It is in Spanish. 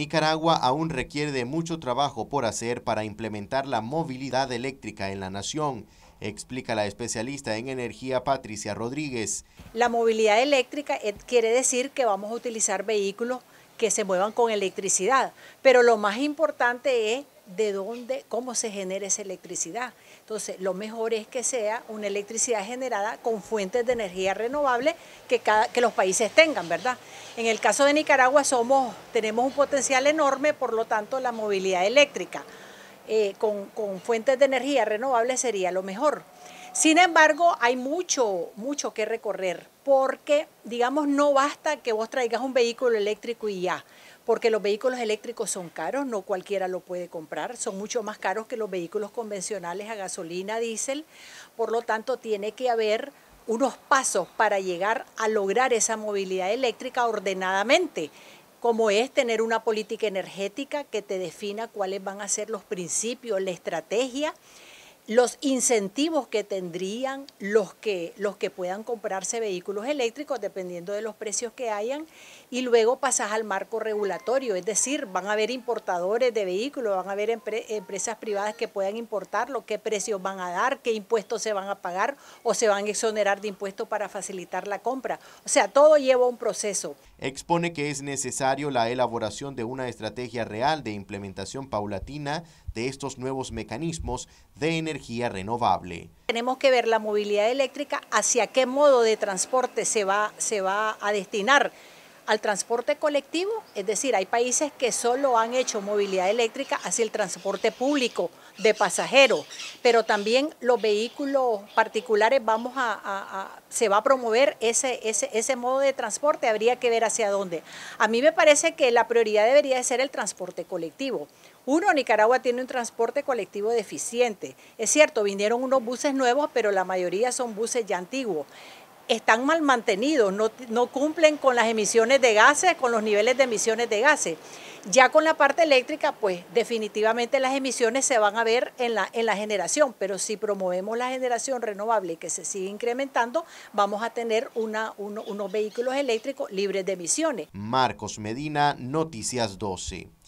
Nicaragua aún requiere de mucho trabajo por hacer para implementar la movilidad eléctrica en la nación, explica la especialista en energía Patricia Rodríguez. La movilidad eléctrica eh, quiere decir que vamos a utilizar vehículos que se muevan con electricidad, pero lo más importante es de dónde, cómo se genera esa electricidad. Entonces, lo mejor es que sea una electricidad generada con fuentes de energía renovable que, que los países tengan, ¿verdad? En el caso de Nicaragua somos, tenemos un potencial enorme, por lo tanto, la movilidad eléctrica eh, con, con fuentes de energía renovable sería lo mejor. Sin embargo, hay mucho, mucho que recorrer, porque, digamos, no basta que vos traigas un vehículo eléctrico y ya porque los vehículos eléctricos son caros, no cualquiera lo puede comprar, son mucho más caros que los vehículos convencionales a gasolina, diésel, por lo tanto tiene que haber unos pasos para llegar a lograr esa movilidad eléctrica ordenadamente como es tener una política energética que te defina cuáles van a ser los principios, la estrategia los incentivos que tendrían los que, los que puedan comprarse vehículos eléctricos dependiendo de los precios que hayan y luego pasas al marco regulatorio, es decir, van a haber importadores de vehículos, van a haber empresas privadas que puedan importarlo, qué precios van a dar, qué impuestos se van a pagar o se van a exonerar de impuestos para facilitar la compra. O sea, todo lleva un proceso. Expone que es necesario la elaboración de una estrategia real de implementación paulatina de estos nuevos mecanismos de renovable. Tenemos que ver la movilidad eléctrica hacia qué modo de transporte se va, se va a destinar al transporte colectivo, es decir, hay países que solo han hecho movilidad eléctrica hacia el transporte público de pasajeros, pero también los vehículos particulares vamos a, se va a promover ese, ese, ese modo de transporte, habría que ver hacia dónde. A mí me parece que la prioridad debería de ser el transporte colectivo. Uno, Nicaragua tiene un transporte colectivo deficiente. Es cierto, vinieron unos buses nuevos, pero la mayoría son buses ya antiguos están mal mantenidos, no, cumplen con las emisiones de gases, con los niveles de emisiones de gases. Ya con la parte eléctrica, pues definitivamente las emisiones se van a ver en la, generación, pero si promovemos la generación renovable que se sigue incrementando, vamos a tener unos vehículos eléctricos libres de emisiones. Marcos Medina, Noticias 12.